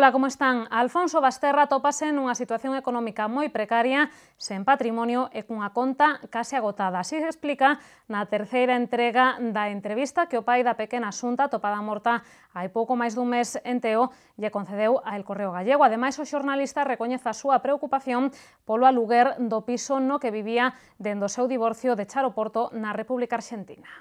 Ola, como están? Alfonso Basterra topase nunha situación económica moi precaria, sen patrimonio e cunha conta case agotada. Así se explica na terceira entrega da entrevista que o pai da pequena xunta topada morta hai pouco máis dun mes en Teo lle concedeu a El Correo Gallego. Ademais, o xornalista recoñece a súa preocupación polo aluguer do piso no que vivía dendo seu divorcio de Charo Porto na República Argentina.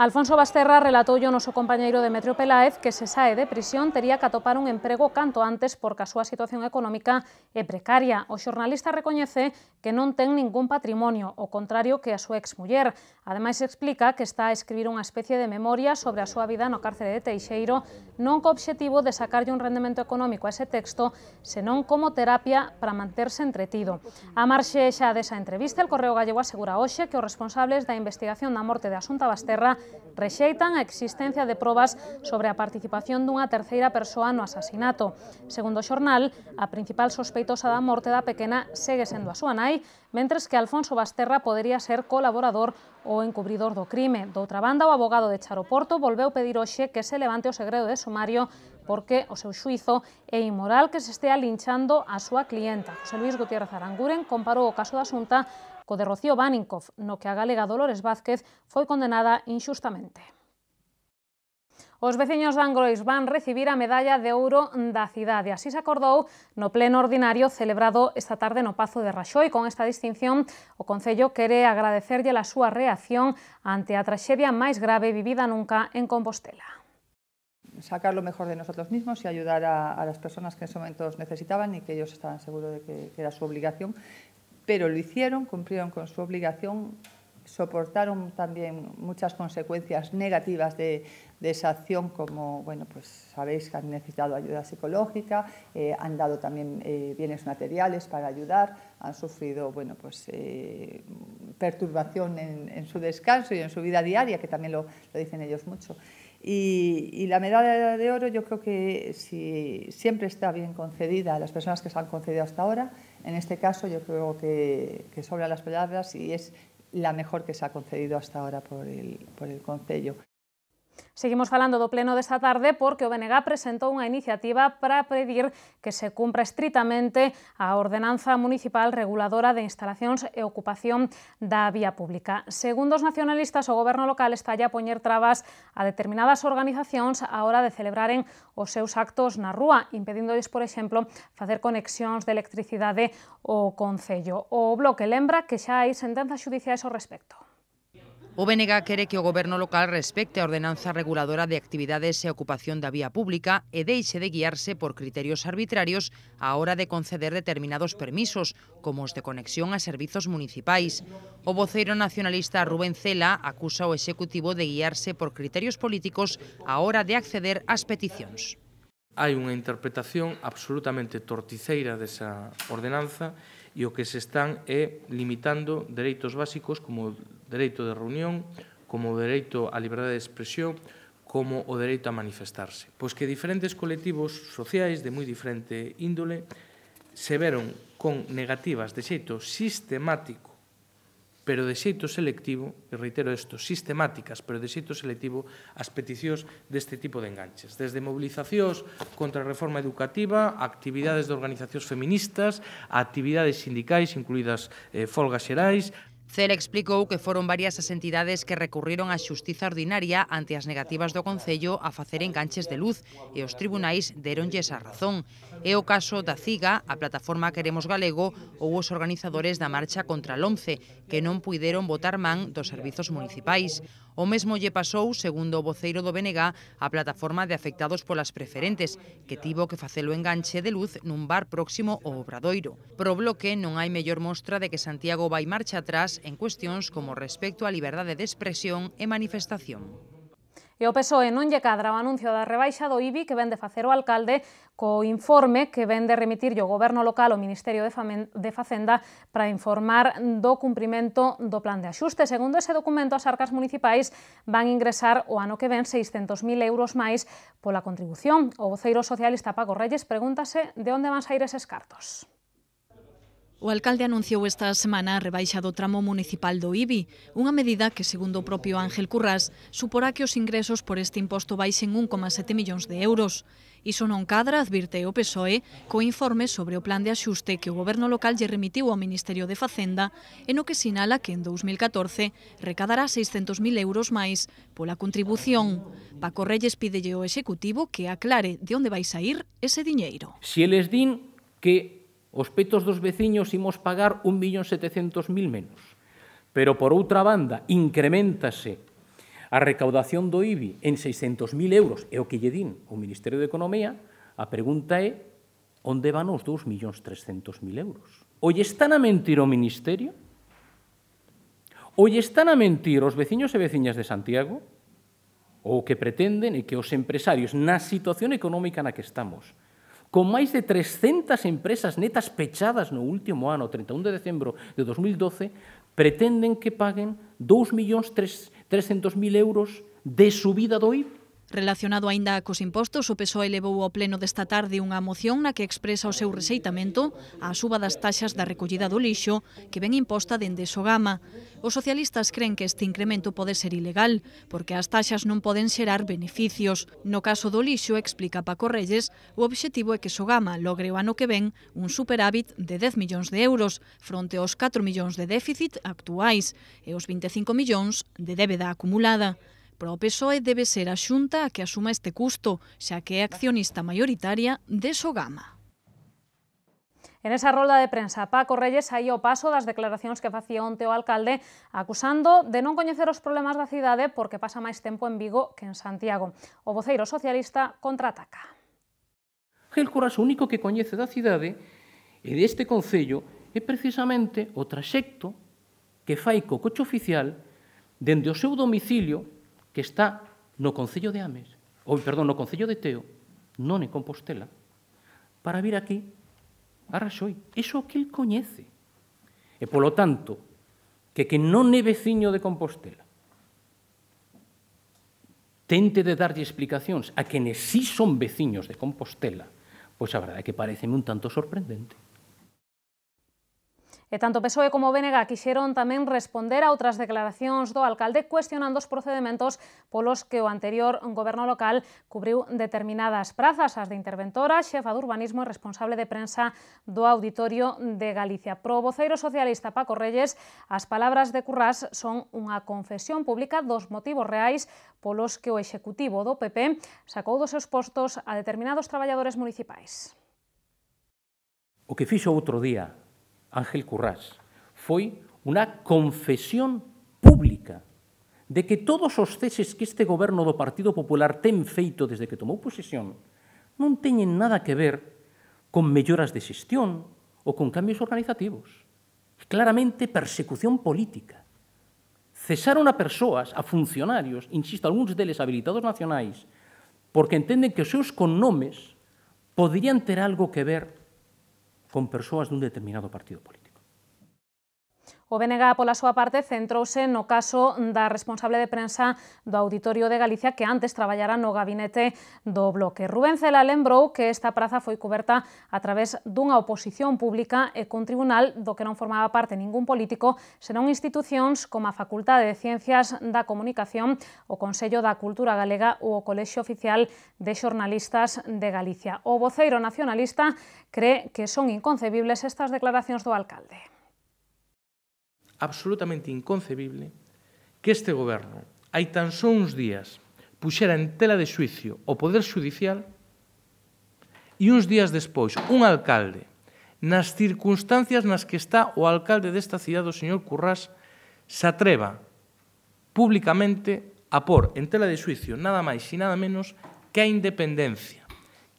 Alfonso Basterra relatou o noso compañeiro Demetrio Peláez que se sae de prisión tería que atopar un emprego canto antes porque a súa situación económica é precaria. O xornalista recoñece que non ten ningún patrimonio, o contrario que a súa exmuller. Ademais explica que está a escribir unha especie de memoria sobre a súa vida no cárcere de Teixeiro non co obxectivo de sacarlle un rendemento económico a ese texto, senón como terapia para manterse entretido. A marxe xa desa entrevista, el Correo Gallego asegura hoxe que os responsables da investigación da morte de Asunta Basterra rexeitan a existencia de probas sobre a participación dunha terceira persoa no asasinato. Segundo o xornal, a principal sospeitosa da morte da pequena segue sendo a súa nai, mentres que Alfonso Basterra podería ser colaborador ou encubridor do crime. Doutra banda, o abogado de Charoporto volveu pedir hoxe que se levante o segredo de sumario porque o seu xuizo é imoral que se estea linchando a súa clienta. José Luis Gutiérrez Aranguren comparou o caso da Xunta co de Rocío Baninkov, no que a galega Dolores Vázquez foi condenada injustamente. Os veciños de Angrois van recibir a medalla de ouro da cidade. Así se acordou no pleno ordinario celebrado esta tarde no Pazo de Raxoi. Con esta distinción, o Concello quere agradecerlle a súa reacción ante a traxedia máis grave vivida nunca en Compostela. Sacar lo mejor de nosotros mismos y ayudar a, a las personas que en ese momento necesitaban y que ellos estaban seguros de que, que era su obligación. Pero lo hicieron, cumplieron con su obligación soportaron también muchas consecuencias negativas de, esa acción, como, bueno, pues sabéis que han necesitado ayuda psicológica, eh, han dado también eh, bienes materiales para ayudar, han sufrido, bueno, pues eh, perturbación en, su descanso y en su vida diaria, que también lo, dicen ellos mucho. Y, la medalla de oro yo creo que si, siempre está bien concedida a las personas que se han concedido hasta ahora. En este caso yo creo que, que sobran las palabras y es la mejor que se ha concedido hasta ahora por el, por el Seguimos falando do pleno desta tarde porque o BNG presentou unha iniciativa para pedir que se cumpra estritamente a ordenanza municipal reguladora de instalacións e ocupación da vía pública. Segundo os nacionalistas, o goberno local está a poñer trabas a determinadas organizacións a hora de celebraren os seus actos na rúa, impedíndolles, por exemplo, facer conexións de electricidade ao Concello. O Bloque lembra que xa hai sentenzas xudiciais ao respecto. O BNG quere que o goberno local respecte a ordenanza reguladora de actividades e ocupación da vía pública e deixe de guiarse por criterios arbitrarios á hora de conceder determinados permisos, como os de conexión a servizos municipais. O voceiro nacionalista Rubén Cela acusa o Executivo de guiarse por criterios políticos á hora de acceder ás peticións. Hai unha interpretación absolutamente torticeira desa ordenanza e o que se están é limitando dereitos básicos como o dereito de reunión, como o dereito á liberdade de expresión, como o dereito a manifestarse. Pois que diferentes colectivos sociais de moi diferente índole se veron con negativas de xeito sistemático pero de xeito selectivo, e reitero isto, sistemáticas, pero de xeito selectivo, as peticións deste tipo de enganches. Desde mobilizacións contra a reforma educativa, actividades de organizacións feministas, actividades sindicais, incluídas eh, folgas xerais, Cel explicou que foron varias as entidades que recurriron á xustiza ordinaria ante as negativas do Concello a facer enganches de luz e os tribunais deronlles a razón. É o caso da CIGA, a plataforma Queremos Galego ou os organizadores da marcha contra a ONCE, que non puideron votar man dos servizos municipais. O mesmo lle pasou, segundo o voceiro do BNG, a plataforma de afectados polas preferentes, que tivo que facelo enganche de luz nun bar próximo ao Obradoiro. Pro bloque non hai mellor mostra de que Santiago vai marcha atrás en cuestións como respecto á liberdade de expresión e manifestación. E o PSOE non lle cadra o anuncio da rebaixa do IBI que vende facer o alcalde co informe que vende remitir o goberno local ao Ministerio de, de Facenda para informar do cumprimento do plan de axuste. Segundo ese documento, as arcas municipais van ingresar o ano que ven 600.000 euros máis pola contribución. O voceiro socialista Paco Reyes pregúntase de onde van sair eses cartos. O alcalde anunciou esta semana a rebaixa do tramo municipal do IBI, unha medida que, segundo o propio Ángel Currás, suporá que os ingresos por este imposto baixen 1,7 millóns de euros. Iso non cadra, advirte o PSOE, co informe sobre o plan de axuste que o goberno local lle remitiu ao Ministerio de Facenda e no que sinala que en 2014 recadará 600.000 euros máis pola contribución. Paco Reyes pídelle ao Executivo que aclare de onde vai sair ese diñeiro. Se si eles din que Os petos dos veciños imos pagar 1.700.000 menos. Pero, por outra banda, incrementase a recaudación do IBI en 600.000 euros, é o que lle din o Ministerio de Economía, a pregunta é onde van os 2.300.000 euros? Olle están a mentir o Ministerio? Olle están a mentir os veciños e veciñas de Santiago? Ou o que pretenden é que os empresarios, na situación económica na que estamos, con máis de 300 empresas netas pechadas no último ano, 31 de decembro de 2012, pretenden que paguen 2.300.000 euros de subida do IVA Relacionado aínda cos impostos, o PSOE levou ao pleno desta tarde unha moción na que expresa o seu reseitamento á suba das taxas da recollida do lixo que ven imposta dende Sogama. Os socialistas creen que este incremento pode ser ilegal, porque as taxas non poden xerar beneficios. No caso do lixo, explica Paco Reyes, o obxectivo é que Sogama logre o ano que ven un superávit de 10 millóns de euros, fronte aos 4 millóns de déficit actuais e os 25 millóns de débeda acumulada. Pero o PSOE debe ser a Xunta a que asuma este custo, xa que é accionista maioritaria de Sogama. En esa rolda de prensa, Paco Reyes o paso das declaracións que facía onte o alcalde acusando de non coñecer os problemas da cidade porque pasa máis tempo en Vigo que en Santiago. O voceiro socialista contraataca. Gil Corras, o único que coñece da cidade e deste Concello é precisamente o traxecto que fai co coche oficial dende o seu domicilio que está no Concello de Ames, ou, perdón, no Concello de Teo, non en Compostela, para vir aquí a Raxoi. Iso que el coñece. E, polo tanto, que que non é veciño de Compostela tente de darlle explicacións a quenes si son veciños de Compostela, pois a verdade é que pareceme un tanto sorprendente. Eh, e tanto PSOE como Benega quixeron tamén responder a outras declaracións do alcalde cuestionando os procedementos polos que o anterior goberno local cubriu determinadas prazas as de interventora, xefa de urbanismo e responsable de prensa do Auditorio de Galicia. Pro voceiro socialista Paco Reyes, as palabras de Currás son unha confesión pública dos motivos reais polos que o executivo do PP sacou dos seus postos a determinados traballadores municipais. O que fixo outro día Ángel Currás, foi unha confesión pública de que todos os ceses que este goberno do Partido Popular ten feito desde que tomou posesión non teñen nada que ver con melloras de xestión ou con cambios organizativos. Claramente persecución política. Cesaron a persoas, a funcionarios, insisto, algúns deles habilitados nacionais, porque entenden que os seus connomes poderían ter algo que ver con persoas dun determinado partido político. O BNG, pola súa parte, centrouse no caso da responsable de prensa do Auditorio de Galicia que antes traballara no gabinete do bloque. Rubén Cela lembrou que esta praza foi coberta a través dunha oposición pública e cun tribunal do que non formaba parte ningún político, senón institucións como a Facultade de Ciencias da Comunicación, o Consello da Cultura Galega ou o Colexio Oficial de Xornalistas de Galicia. O voceiro nacionalista cree que son inconcebibles estas declaracións do alcalde absolutamente inconcebible que este goberno, hai tan só uns días, puxera en tela de xuicio o poder judicial e uns días despois un alcalde nas circunstancias nas que está o alcalde desta cidade, o señor Currás, se atreva públicamente a por en tela de suicio nada máis e nada menos que a independencia,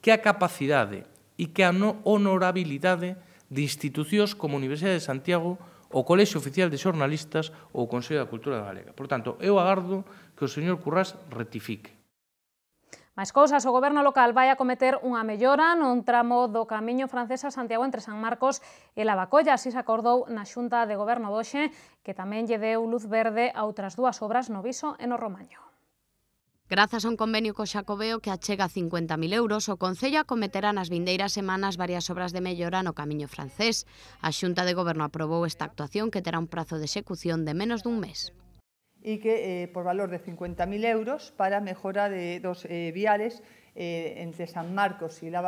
que a capacidade e que a honorabilidade de institucións como a Universidade de Santiago o Colexio Oficial de Xornalistas ou o Consello da Cultura Galega. Por tanto, eu agardo que o señor Currás rectifique. Mais cousas, o goberno local vai acometer unha mellora nun tramo do camiño francés a Santiago entre San Marcos e Lavacolla, así se acordou na xunta de goberno doxe, que tamén lle deu luz verde a outras dúas obras no Viso e no Romaño. Gracias a un convenio co Xacobeo que achega 50.000 euros, o Concello acometerá nas vindeiras semanas varias obras de mellora no Camiño francés. La Xunta de Gobierno aprobó esta actuación que terá un plazo de ejecución de menos de un mes. Y que eh, por valor de 50.000 euros para mejora de dos eh, viales eh, entre San Marcos y La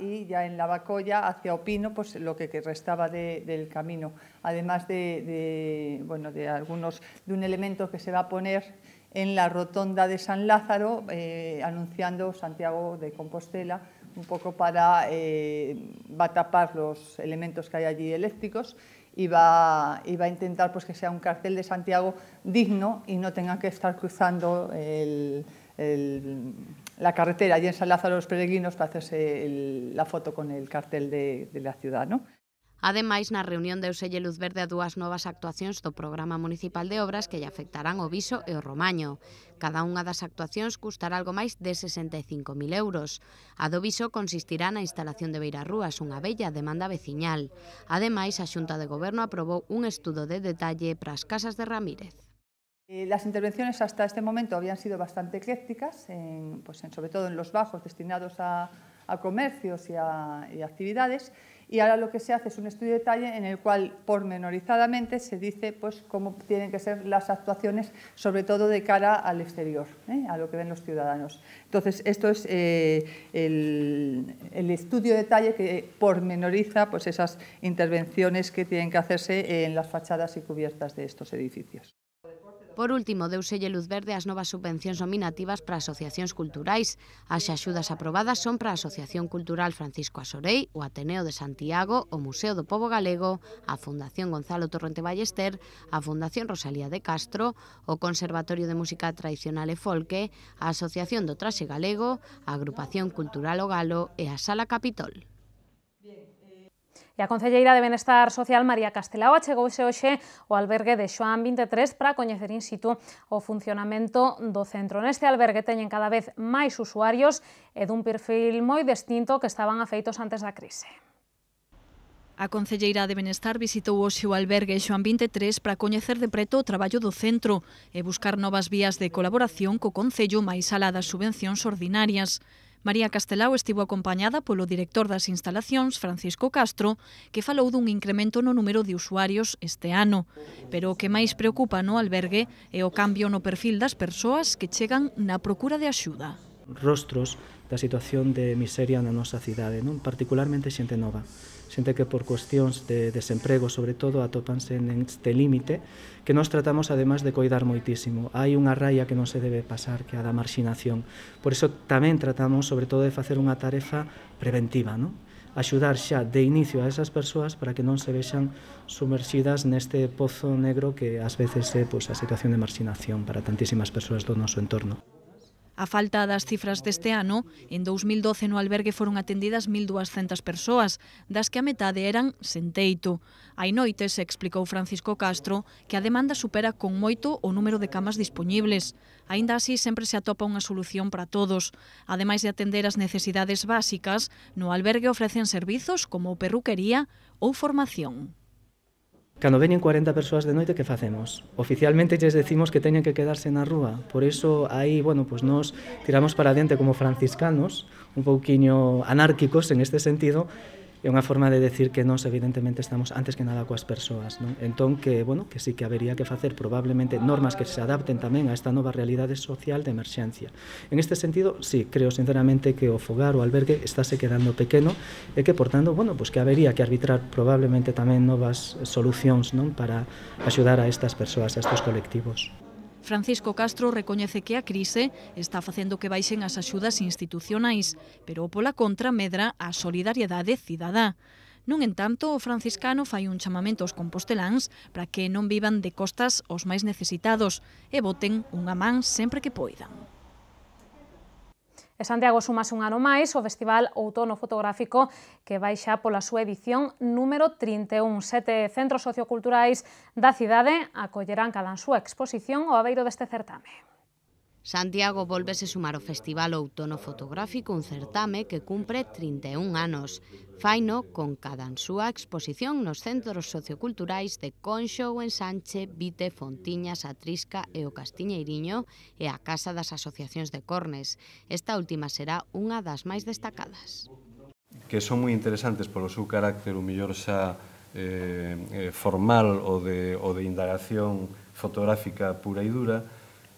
y ya en La hacia Opino pues lo que, restaba del camino, además de, de, bueno, de algunos de un elemento que se va a poner en la rotonda de San Lázaro, eh, anunciando Santiago de Compostela, un poco para, eh, va a tapar los elementos que hay allí eléctricos y va, a intentar pues, que sea un cartel de Santiago digno y no tenga que estar cruzando la carretera allí en San Lázaro los peregrinos para hacerse la foto con el cartel de, de la ciudad. ¿no? Ademais, na reunión deuselle luz verde a dúas novas actuacións do Programa Municipal de Obras que lle afectarán o Viso e o Romaño. Cada unha das actuacións custará algo máis de 65.000 euros. A do Viso consistirá na instalación de beirarrúas, unha bella demanda veciñal. Ademais, a Xunta de Goberno aprobou un estudo de detalle para as casas de Ramírez. Eh, las intervenciones hasta este momento habían sido bastante eclécticas, en, pues en, sobre todo en los bajos destinados a, a comercios y a, y a actividades, y ahora lo que se hace es un estudio de detalle en el cual pormenorizadamente se dice pues, cómo tienen que ser las actuaciones, sobre todo de cara al exterior, ¿eh? a lo que ven los ciudadanos. Entonces, esto es eh, el, estudio de detalle que pormenoriza pues, esas intervenciones que tienen que hacerse en las fachadas y cubiertas de estos edificios. Por último, deuselle luz verde as novas subvencións nominativas para asociacións culturais. As axudas aprobadas son para a Asociación Cultural Francisco Asorei, o Ateneo de Santiago, o Museo do Pobo Galego, a Fundación Gonzalo Torrente Ballester, a Fundación Rosalía de Castro, o Conservatorio de Música Tradicional e Folque, a Asociación do Traxe Galego, a Agrupación Cultural O Galo e a Sala Capitol. E a Concelleira de Benestar Social María Castelao achegouse hoxe o albergue de Xoan 23 para coñecer in situ o funcionamento do centro. Neste albergue teñen cada vez máis usuarios e dun perfil moi distinto que estaban afeitos antes da crise. A Concelleira de Benestar visitou hoxe o albergue Xoan 23 para coñecer de preto o traballo do centro e buscar novas vías de colaboración co Concello máis alá das subvencións ordinarias. María Castelao estivo acompañada polo director das instalacións, Francisco Castro, que falou dun incremento no número de usuarios este ano. Pero o que máis preocupa no albergue é o cambio no perfil das persoas que chegan na procura de axuda. Rostros da situación de miseria na nosa cidade, non? particularmente xente nova. Xente que por cuestións de desemprego, sobre todo, atopanse neste límite, que nos tratamos además de coidar moitísimo. Hai unha raia que non se debe pasar, que é a da marxinación. Por iso tamén tratamos, sobre todo, de facer unha tarefa preventiva, non? axudar xa de inicio a esas persoas para que non se vexan sumerxidas neste pozo negro que ás veces é pois, a situación de marxinación para tantísimas persoas do noso entorno. A falta das cifras deste ano, en 2012 no albergue foron atendidas 1.200 persoas, das que a metade eran sen teito. Hai noites, explicou Francisco Castro, que a demanda supera con moito o número de camas dispoñibles. Ainda así, sempre se atopa unha solución para todos. Ademais de atender as necesidades básicas, no albergue ofrecen servizos como perruquería ou formación. Cando veñen 40 persoas de noite, que facemos? Oficialmente xes decimos que teñen que quedarse na rúa, por iso aí, bueno, pues pois nos tiramos para adiante como franciscanos, un pouquiño anárquicos en este sentido, é unha forma de decir que nos evidentemente estamos antes que nada coas persoas, non? Entón que, bueno, que sí que habería que facer probablemente normas que se adapten tamén a esta nova realidade social de emerxencia. En este sentido, sí, creo sinceramente que o fogar o albergue estáse quedando pequeno e que por tanto, bueno, pues que habería que arbitrar probablemente tamén novas solucións, non, para axudar a estas persoas, a estos colectivos. Francisco Castro recoñece que a crise está facendo que baixen as axudas institucionais, pero pola contra medra a solidariedade cidadá. Non entanto, o franciscano fai un chamamento aos composteláns para que non vivan de costas os máis necesitados e voten unha man sempre que poidan. E Santiago sumase un ano máis o Festival Outono Fotográfico que vai xa pola súa edición número 31. Sete centros socioculturais da cidade acollerán cada súa exposición ao abeiro deste certame. Santiago volvese sumar o Festival Outono Fotográfico, un certame que cumpre 31 anos. Faino con cada súa exposición nos centros socioculturais de Conxo, Ensanche, Vite, Fontiñas, a Trisca e o Castiñeiriño e a Casa das Asociacións de Cornes. Esta última será unha das máis destacadas. Que son moi interesantes polo seu carácter, o mellor xa eh, eh formal ou de, ou de indagación fotográfica pura e dura,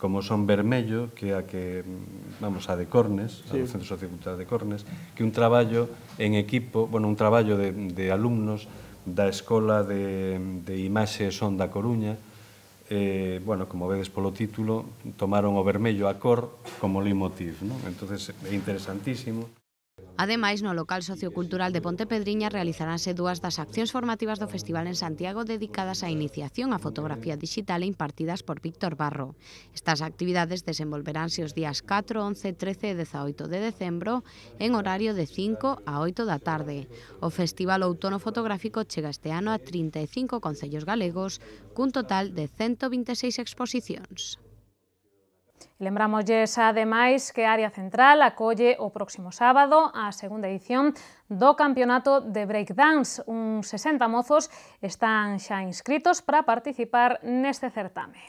como son Vermello, que a que vamos a de Cornes, sí. ao Centro Sociocultural de Cornes, que un traballo en equipo, bueno, un traballo de, de alumnos da Escola de, de Imaxe Son da Coruña, eh, bueno, como vedes polo título, tomaron o vermello a cor como limotiv, ¿no? entonces é interesantísimo. Ademais, no local sociocultural de Ponte Pedriña realizaránse dúas das accións formativas do festival en Santiago dedicadas á iniciación á fotografía digital impartidas por Víctor Barro. Estas actividades desenvolveránse os días 4, 11, 13 e 18 de decembro en horario de 5 a 8 da tarde. O Festival Outono Fotográfico chega este ano a 35 concellos galegos cun total de 126 exposicións. E lembramoslle ademais que a área central acolle o próximo sábado a segunda edición do Campeonato de Breakdance. Uns 60 mozos están xa inscritos para participar neste certame.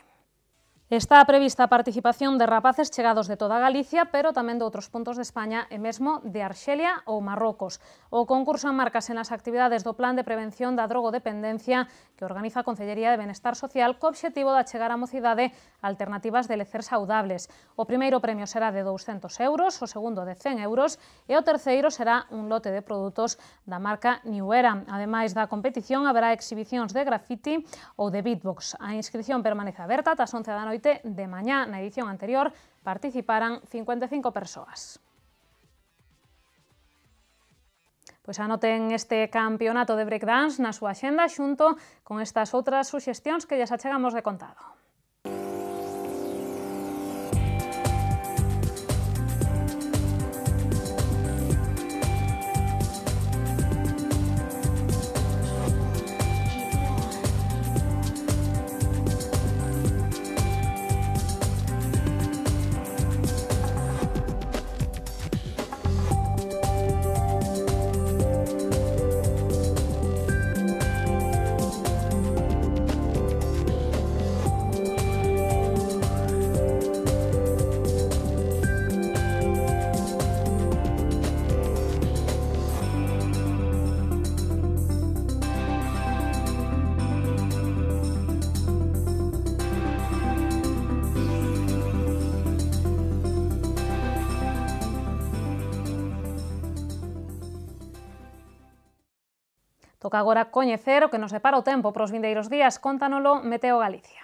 Está prevista a participación de rapaces chegados de toda Galicia, pero tamén de outros puntos de España e mesmo de Arxelia ou Marrocos. O concurso enmarcase nas actividades do Plan de Prevención da Drogodependencia que organiza a Concellería de Benestar Social co obxectivo de achegar á mocidade alternativas de lecer saudables. O primeiro premio será de 200 euros, o segundo de 100 euros e o terceiro será un lote de produtos da marca New Era. Ademais da competición, haberá exhibicións de graffiti ou de beatbox. A inscripción permanece aberta tas 11 da noite noite de mañá. Na edición anterior participaran 55 persoas. Pois anoten este campeonato de breakdance na súa xenda xunto con estas outras suxestións que lles achegamos de contado. Toca agora coñecer o que nos depara o tempo para os vindeiros días. Contanolo Meteo Galicia.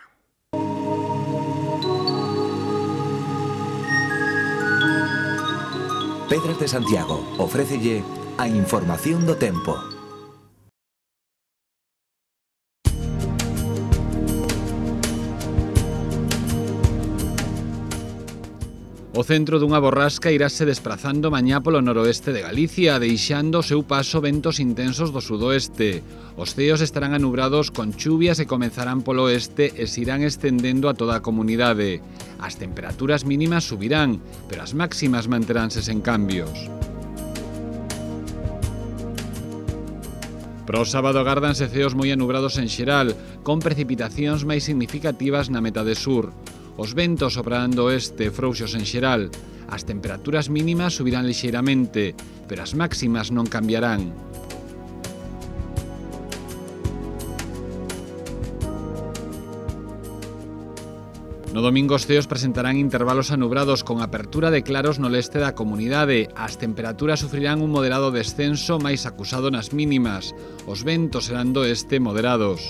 Pedras de Santiago ofrécelle a información do tempo. centro dunha borrasca irase desplazando mañá polo noroeste de Galicia, deixando o seu paso ventos intensos do sudoeste. Os ceos estarán anubrados con chuvias e comenzarán polo oeste e se irán estendendo a toda a comunidade. As temperaturas mínimas subirán, pero as máximas manteránse sen cambios. Pro sábado agárdanse ceos moi anubrados en xeral, con precipitacións máis significativas na metade sur. Os ventos soprarán do oeste frouxos en xeral. As temperaturas mínimas subirán lixeiramente, pero as máximas non cambiarán. No domingo os ceos presentarán intervalos anubrados con apertura de claros no leste da comunidade. As temperaturas sufrirán un moderado descenso máis acusado nas mínimas. Os ventos serán do este moderados.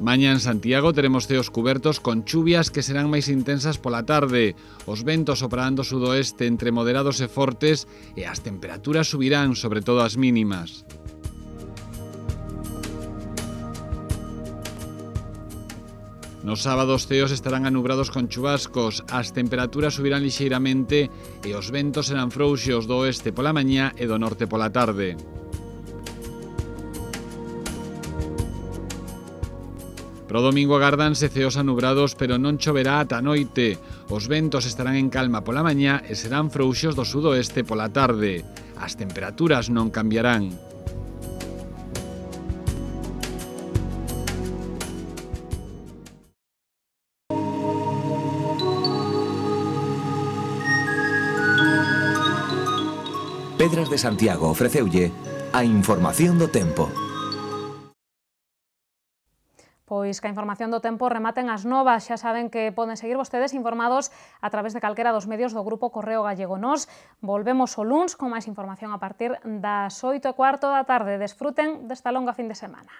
Mañá en Santiago teremos ceos cubertos con chuvias que serán máis intensas pola tarde. Os ventos do sudoeste entre moderados e fortes e as temperaturas subirán, sobre todo as mínimas. Nos sábados ceos estarán anubrados con chubascos, as temperaturas subirán lixeiramente e os ventos serán frouxos do oeste pola mañá e do norte pola tarde. Pro domingo agardan ceos anubrados, pero non choverá ata a noite. Os ventos estarán en calma pola mañá e serán frouxos do sudoeste pola tarde. As temperaturas non cambiarán. Pedras de Santiago ofreceulle a información do tempo. Pois ca información do tempo rematen as novas, xa saben que poden seguir vostedes informados a través de calquera dos medios do Grupo Correo Gallego Nos. Volvemos o luns con máis información a partir das 8 e cuarto da tarde. Desfruten desta longa fin de semana.